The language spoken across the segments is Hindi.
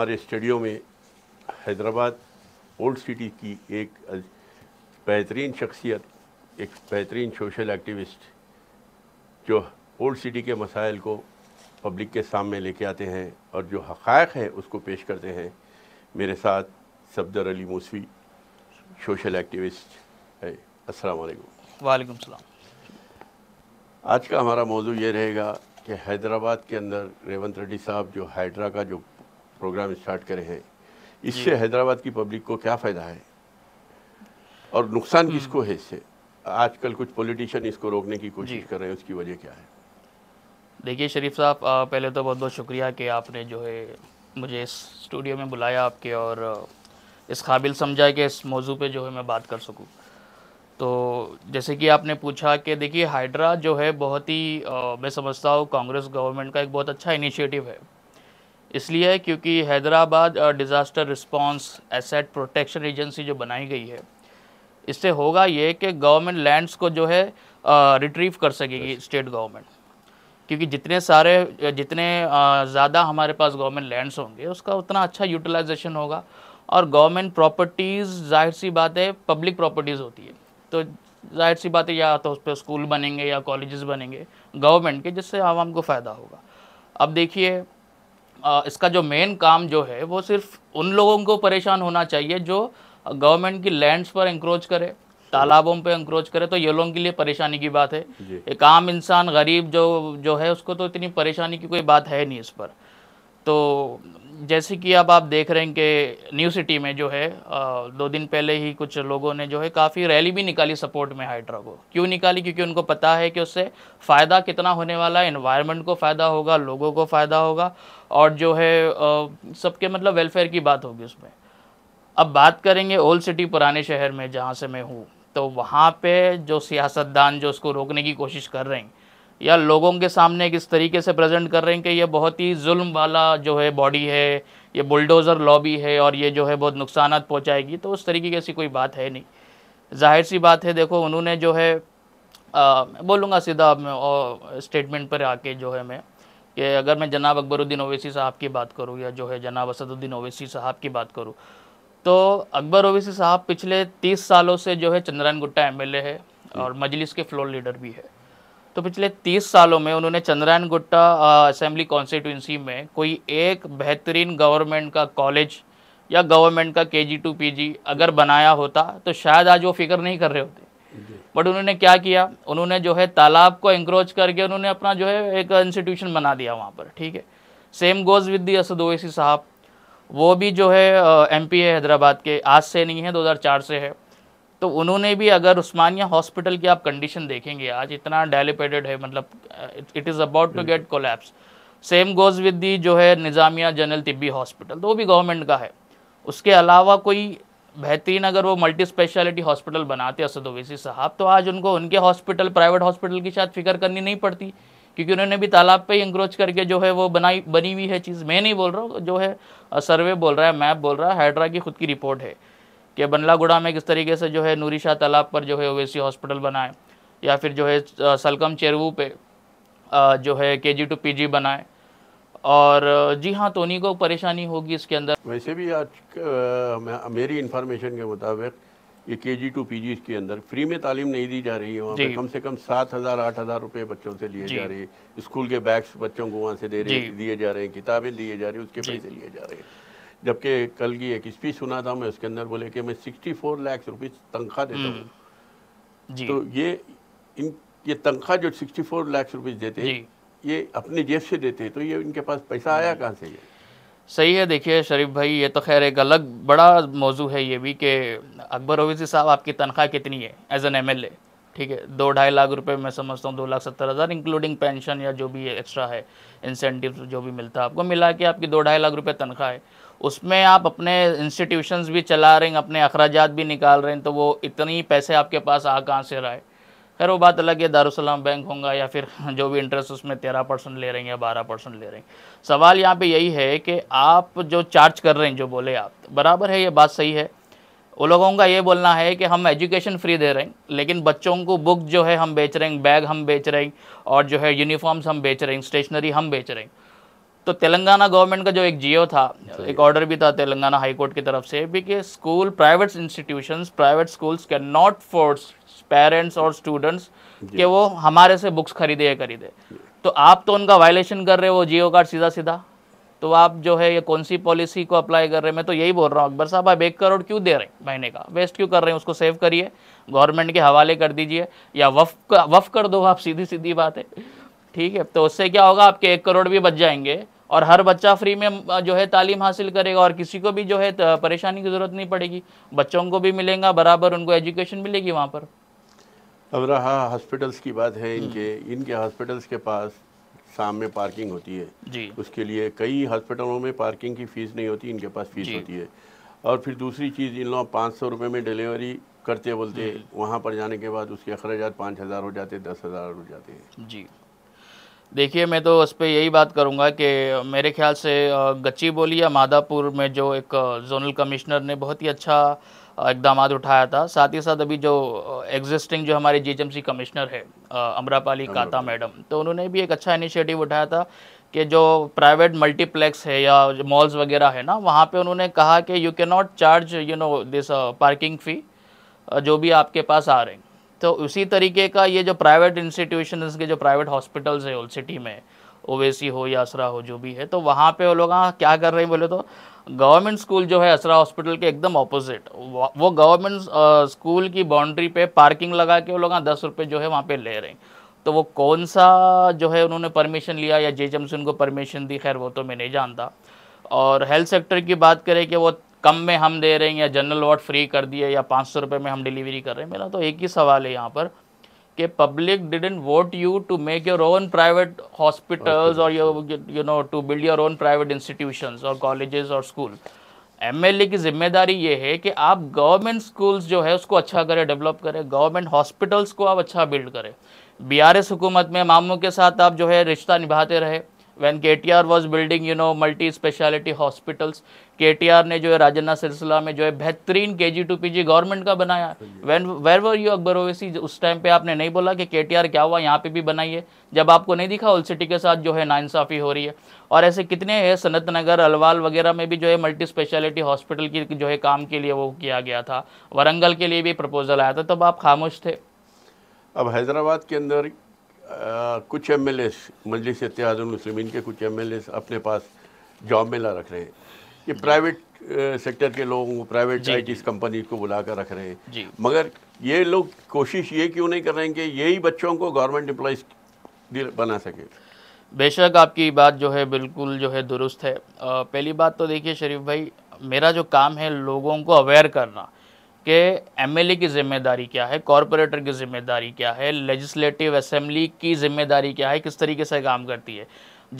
हमारे स्टूडियो में हैदराबाद ओल्ड सिटी की एक बेहतरीन शख्सियत एक बेहतरीन सोशल एक्टिविस्ट जो ओल्ड सिटी के मसाइल को पब्लिक के सामने लेके आते हैं और जो हकायक हैं उसको पेश करते हैं मेरे साथ सफदर अली मूसवी सोशल एक्टिविस्ट है अस्सलाम वालेकुम वालेकुम सलाम आज का हमारा मौजू ये रहेगा कि हैदराबाद के अंदर रेवंत रेड्डी साहब जो हाइड्रा का जो प्रोग्राम स्टार्ट करे हैं इससे हैदराबाद की पब्लिक को क्या फ़ायदा है और नुकसान हम्म। किसको है इससे आजकल कुछ पॉलिटिशियन इसको रोकने की कोशिश कर रहे हैं उसकी वजह क्या है देखिए शरीफ साहब पहले तो बहुत बहुत शुक्रिया कि आपने जो है मुझे इस स्टूडियो में बुलाया आपके और इस काबिल समझा कि इस मौजू पे जो है मैं बात कर सकूँ तो जैसे कि आपने पूछा कि देखिए हाइड्रा जो है बहुत ही आ, मैं समझता हूँ कांग्रेस गवर्नमेंट का एक बहुत अच्छा इनिशिएटिव है इसलिए है क्योंकि Hyderabad disaster response asset protection agency जो बनाई गई है इससे होगा ये कि गवर्नमेंट लैंड्स को जो है रिट्रीव कर सकेगी स्टेट गवर्नमेंट क्योंकि जितने सारे जितने ज़्यादा हमारे पास गवर्नमेंट लैंड्स होंगे उसका उतना अच्छा यूटिलाइजेशन होगा और गवर्नमेंट प्रॉपर्टीज़ जाहिर सी बात है पब्लिक प्रॉपर्टीज़ होती है तो जाहिर सी बात है या तो उस पर स्कूल बनेंगे या कॉलेजेस बनेंगे गवर्नमेंट के जिससे आवाम को फ़ायदा होगा अब देखिए इसका जो मेन काम जो है वो सिर्फ उन लोगों को परेशान होना चाहिए जो गवर्नमेंट की लैंड्स पर इंक्रोच करे तालाबों पे इंक्रोच करे तो ये लोगों के लिए परेशानी की बात है एक आम इंसान गरीब जो जो है उसको तो इतनी परेशानी की कोई बात है नहीं इस पर तो जैसे कि अब आप देख रहे हैं कि न्यू सिटी में जो है दो दिन पहले ही कुछ लोगों ने जो है काफ़ी रैली भी निकाली सपोर्ट में हाइड्रा को क्यों निकाली क्योंकि उनको पता है कि उससे फ़ायदा कितना होने वाला है इन्वायरमेंट को फ़ायदा होगा लोगों को फ़ायदा होगा और जो है सबके मतलब वेलफेयर की बात होगी उसमें अब बात करेंगे ओल्ड सिटी पुराने शहर में जहाँ से मैं हूँ तो वहाँ पर जो सियासतदान जो उसको रोकने की कोशिश कर रहे हैं या लोगों के सामने किस तरीके से प्रेजेंट कर रहे हैं कि ये बहुत ही जुल्म वाला जो है बॉडी है ये बुलडोज़र लॉबी है और ये जो है बहुत नुकसान पहुँचाएगी तो उस तरीके की ऐसी कोई बात है नहीं जाहिर सी बात है देखो उन्होंने जो है मैं बोलूँगा सीधा स्टेटमेंट पर आके जो है मैं कि अगर मैं जनाब अकबरुद्दीन ओवैसी साहब की बात करूँ या जो है जनाब असदुद्दीन ओवैसी साहब की बात करूँ तो अकबर ओवैसी साहब पिछले तीस सालों से जो है चंद्रायन गुट्टा एम है और मजलिस के फ्लोर लीडर भी है तो पिछले 30 सालों में उन्होंने चंद्रायन गुट्टा असेंबली कॉन्स्टिट्यूंसी में कोई एक बेहतरीन गवर्नमेंट का कॉलेज या गवर्नमेंट का के जी टू पी जी अगर बनाया होता तो शायद आज वो फिक्र नहीं कर रहे होते बट उन्होंने क्या किया उन्होंने जो है तालाब को इंक्रोच करके उन्होंने अपना जो है एक इंस्टीट्यूशन बना दिया वहाँ पर ठीक है same goes with the Asad Owaisi साहब वो भी जो है एम पी है हैदराबाद के आज से नहीं है 2004 से है तो उन्होंने भी अगर उस्मानिया हॉस्पिटल की आप कंडीशन देखेंगे आज इतना डेलीपेटेड है मतलब it is about to get collapse same goes with the जो है निज़ामिया जनरल तिब्बी हॉस्पिटल तो वो भी गवर्नमेंट का है उसके अलावा कोई बेहतरीन अगर वो मल्टी स्पेशलिटी हॉस्पिटल बनाते असद ओवैसी साहब तो आज उनको उनके हॉस्पिटल प्राइवेट हॉस्पिटल की शायद फिक्र करनी नहीं पड़ती क्योंकि उन्होंने भी तालाब पे इंक्रोच करके जो है वो बनाई बनी हुई है चीज़ मैं नहीं बोल रहा हूँ जो है सर्वे uh, बोल रहा है मैप बोल रहा है हाइड्रा की खुद की रिपोर्ट है कि बनलागुड़ा में किस तरीके से जो है नूरी शाह तालाब पर जो है ओवेसी हॉस्पिटल बनाए या फिर जो है सलकम चेरवू पे जो है के जी टू पी जी बनाए और जी हाँ टोनी तो को परेशानी होगी इसके अंदर वैसे भी आज मेरी इन्फॉर्मेशन के मुताबिक ये के जी टू पी जी इसके अंदर फ्री में तालीम नहीं दी जा रही है वहाँ पे कम से कम सात हज़ार आठ हज़ार रुपये बच्चों से लिए जा रहे हैं स्कूल के बैग्स बच्चों को वहाँ से दे रहे दिए जा रहे हैं किताबें दिए जा रही हैं उसके पैसे लिए जा रहे हैं जबकि कल की एक स्पीच सुना था मैं उसके अंदर बोले कि मैं 64 फोर लैक्स रुपीज़ तनख्वाह देता हम्म। हूँ तो ये इन ये तनख्वाह जो 64 फोर लैक्स रुपीज़ देते हैं ये अपने जेब से देते हैं तो ये इनके पास पैसा आया हम्म। कहाँ से ये सही है देखिए शरीफ भाई ये तो खैर एक अलग बड़ा मौजू है ये भी कि अकबर ओवैसी साहब आपकी तनख्वाह कितनी है एज एन एम ठीक है दो ढाई लाख रुपए मैं समझता हूँ दो लाख सत्तर हज़ार इंक्लूडिंग पेंशन या जो भी एक्स्ट्रा है इंसेंटिव जो भी मिलता है आपको मिला के आपकी दो ढाई लाख रुपए तनख्वाह है उसमें आप अपने इंस्टीट्यूशंस भी चला रहे हैं अपने अखराज भी निकाल रहे हैं तो वो इतनी पैसे आपके पास आ कहाँ से रहा है खैर वो बात अलग है दारुसलाम बैंक होगा या फिर जो भी इंटरेस्ट उसमें तेरह परसेंट ले रहे हैं या बारह परसेंट ले रहे हैं सवाल यहाँ पे यही है कि आप जो चार्ज कर रहे हैं जो बोले आप बराबर है ये बात सही है वो लोगों का ये बोलना है कि हम एजुकेशन फ्री दे रहे हैं लेकिन बच्चों को बुक जो है हम बेच रहे हैं बैग हम बेच रहे हैं और जो है यूनिफॉर्म्स हम बेच रहे हैं स्टेशनरी हम बेच रहे हैं तो तेलंगाना गवर्नमेंट का जो एक जियो था एक ऑर्डर भी था तेलंगाना हाई कोर्ट की तरफ से भी कि school private institution private schools can not force parents और स्टूडेंट्स के वो हमारे से बुक्स खरीदे या खरीदे तो आप तो उनका वायलेशन कर रहे हो जियो कार्ड सीधा सीधा तो आप जो है ये कौन सी पॉलिसी को अप्लाई कर रहे हैं मैं तो यही बोल रहा हूँ अकबर साहब आप एक करोड़ क्यों दे रहे हैं महीने का वेस्ट क्यों कर रहे हैं उसको सेव करिए गवर्नमेंट के हवाले कर दीजिए या वफ वफ कर दो आप सीधी सीधी बात है ठीक है तो उससे क्या होगा आपके एक करोड़ भी बच जाएंगे और हर बच्चा फ्री में जो है तालीम हासिल करेगा और किसी को भी जो है परेशानी की ज़रूरत नहीं पड़ेगी बच्चों को भी मिलेगा बराबर उनको एजुकेशन मिलेगी वहाँ पर अब रहा हॉस्पिटल्स की बात है इनके हम्म। इनके हॉस्पिटल्स के पास शाम में पार्किंग होती है जी उसके लिए कई हॉस्पिटलों में पार्किंग की फ़ीस नहीं होती इनके पास फीस होती है और फिर दूसरी चीज़ इन लोग पाँच सौ रुपये में डिलीवरी करते बोलते हम्म। वहाँ पर जाने के बाद उसके अखराज पाँच हज़ार हो जाते दस हज़ार हो जाते हैं जी देखिए मैं तो उस पर यही बात करूंगा कि मेरे ख्याल से गच्ची बोली या मादापुर में जो एक जोनल कमिश्नर ने बहुत ही अच्छा इकदाम उठाया था साथ ही साथ अभी जो एग्जिस्टिंग जो हमारे जीएचएमसी कमिश्नर है अमरापाली काता मैडम तो उन्होंने भी एक अच्छा इनिशिएटिव उठाया था कि जो प्राइवेट मल्टीप्लेक्स है या मॉल्स वगैरह है ना वहाँ पे उन्होंने कहा कि you can not charge you know this parking fee जो भी आपके पास आ रहे हैं तो उसी तरीके का ये जो प्राइवेट इंस्टीट्यूशन के जो प्राइवेट हॉस्पिटल्स है ओल्ड सिटी में ओवेसी हो या असरा हो जो भी है तो वहाँ पे वो लोग हाँ, क्या कर रहे हैं बोले तो गवर्नमेंट स्कूल जो है असरा हॉस्पिटल के एकदम ऑपोजिट वो गवर्नमेंट स्कूल की बाउंड्री पे पार्किंग लगा के वो लोग हाँ, दस रुपये जो है वहाँ पे ले रहे हैं तो वो कौन सा जो है उन्होंने परमिशन लिया या जे से उनको परमिशन दी खैर वो तो मैं नहीं जानता और हेल्थ सेक्टर की बात करें कि वो कम में हम दे रहे हैं या जनरल वार्ड फ्री कर दिए या पाँच सौ रुपये में हम डिलीवरी कर रहे हैं मेरा तो एक ही सवाल है यहाँ पर कि public didn't vote you to make your own private hospitals और you know to build your own private institutions और कॉलेजेस और स्कूल एमएलए की जिम्मेदारी ये है कि आप गवर्नमेंट स्कूल्स जो है उसको अच्छा करें डेवलप करें गवर्नमेंट हॉस्पिटल्स को आप अच्छा बिल्ड करें बीआरएस हुकूमत में मामों के साथ आप जो है रिश्ता निभाते रहे K T R was building you know multi know multi K T R ने जो है राजना सिलसिला में जो है बेहतरीन K G to P G government का बनाया वैन वेर वर यू अकबर ओवैसी उस टाइम पे आपने नहीं बोला कि के टी आर क्या हुआ यहाँ पे भी बनाइए जब आपको नहीं दिखा सिटी के साथ जो है नाइंसाफ़ी हो रही है और ऐसे कितने हैं सनत नगर अलवाल वगैरह में भी जो है मल्टी स्पेशलिटी हॉस्पिटल की जो है काम के लिए वो किया गया था वरंगल के लिए भी प्रपोजल आया था तब आप खामोश थे अब हैदराबाद के अंदर कुछ एम एल एस मजलिस इतिहादमसलम के कुछ एम एल एस अपने पास जॉब में ला रख रहे हैं ये प्राइवेट सेक्टर के लोगों को प्राइवेट आई टी कंपनी को बुला कर रख रहे हैं मगर ये लोग कोशिश ये क्यों नहीं कर रहे हैं कि यही बच्चों को गवर्नमेंट एम्प्लॉज बना सके बेशक आपकी बात जो है बिल्कुल जो है दुरुस्त है पहली बात तो देखिए शरीफ भाई मेरा जो काम है लोगों को अवेयर करना कि एमएलए की जिम्मेदारी क्या है कॉरपोरेटर की जिम्मेदारी क्या है लेजिस्लेटिव असम्बली की जिम्मेदारी क्या है किस तरीके से काम करती है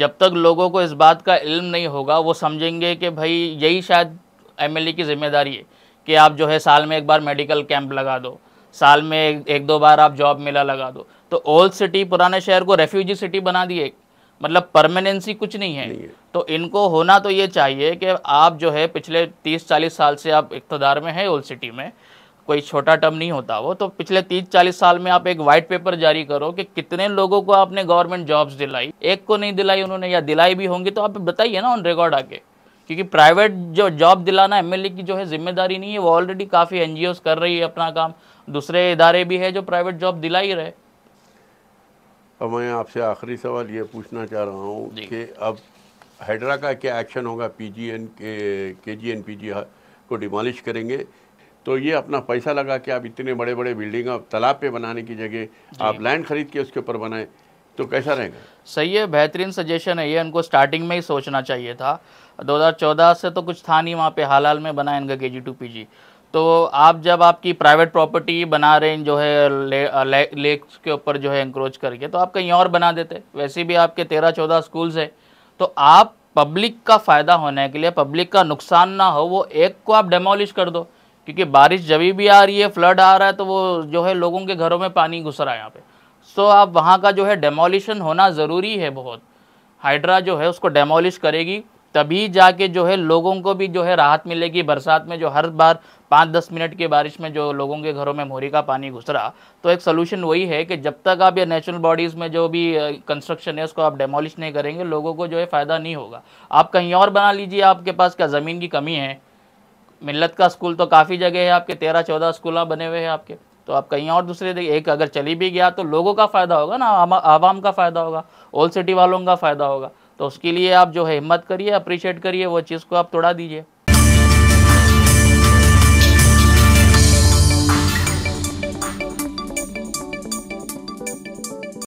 जब तक लोगों को इस बात का इल्म नहीं होगा वो समझेंगे कि भाई यही शायद एमएलए की जिम्मेदारी है कि आप जो है साल में एक बार मेडिकल कैंप लगा दो साल में एक दो बार आप जॉब मेला लगा दो तो ओल्ड सिटी पुराने शहर को रेफ्यूजी सिटी बना दिए मतलब परमानेंसी कुछ नहीं है।, नहीं है तो इनको होना तो ये चाहिए कि आप जो है पिछले 30-40 साल से आप इकतदार में है ओल्ड सिटी में कोई छोटा टर्म नहीं होता वो तो पिछले 30-40 साल में आप एक वाइट पेपर जारी करो कि कितने लोगों को आपने गवर्नमेंट जॉब्स दिलाई एक को नहीं दिलाई उन्होंने या दिलाई भी होंगी तो आप बताइए ना ऑन रिकॉर्ड आके क्योंकि प्राइवेट जो जॉब दिलाना एमएलए की जो है जिम्मेदारी नहीं है वो ऑलरेडी काफ़ी एनजीओस कर रही है अपना काम दूसरे इदारे भी है जो प्राइवेट जॉब दिला ही रहे अब मैं आपसे आखिरी सवाल ये पूछना चाह रहा हूँ कि अब हैड्रा का क्या एक्शन होगा पीजीएन के केजीएन पीजी को डिमोलिश करेंगे तो ये अपना पैसा लगा के आप इतने बड़े बड़े बिल्डिंग आप तालाब पे बनाने की जगह आप लैंड खरीद के उसके ऊपर बनाएं तो कैसा रहेगा सही है बेहतरीन सजेशन है ये उनको स्टार्टिंग में ही सोचना चाहिए था 2014 से तो कुछ था नहीं वहाँ पे हाल हाल में बना इनका के जी टू पी जी तो आप जब आपकी प्राइवेट प्रॉपर्टी बना रहे हैं जो है ले, ले, लेक्स के ऊपर जो है इंक्रोच करके तो आप कहीं और बना देते वैसे भी आपके तेरह चौदह स्कूल्स है तो आप पब्लिक का फ़ायदा होने के लिए पब्लिक का नुकसान ना हो वो एक को आप डेमोलिश कर दो क्योंकि बारिश जब भी आ रही है फ्लड आ रहा है तो वो जो है लोगों के घरों में पानी घुस रहा है यहाँ पे सो आप वहाँ का जो है डेमोलिशन होना ज़रूरी है बहुत हाइड्रा जो है उसको डेमोलिश करेगी तभी जाके जो है लोगों को भी जो है राहत मिलेगी बरसात में जो हर बार पाँच दस मिनट की बारिश में जो लोगों के घरों में मोहरी का पानी घुस रहा तो एक सोल्यूशन वही है कि जब तक आप ये नेचुरल बॉडीज़ में जो भी कंस्ट्रक्शन है उसको आप डेमोलिश नहीं करेंगे लोगों को जो है फ़ायदा नहीं होगा आप कहीं और बना लीजिए आपके पास क्या ज़मीन की कमी है मिलत का स्कूल तो काफ़ी जगह है आपके तेरह चौदह स्कूल हाँ बने हुए हैं आपके तो आप कहीं और दूसरे एक अगर चली भी गया तो लोगों का फ़ायदा होगा ना आवाम का फ़ायदा होगा ओल्ड सिटी वालों का फ़ायदा होगा तो उसके लिए आप जो है हिम्मत करिए अप्रिशिएट करिए वो चीज़ को आप तोड़ा दीजिए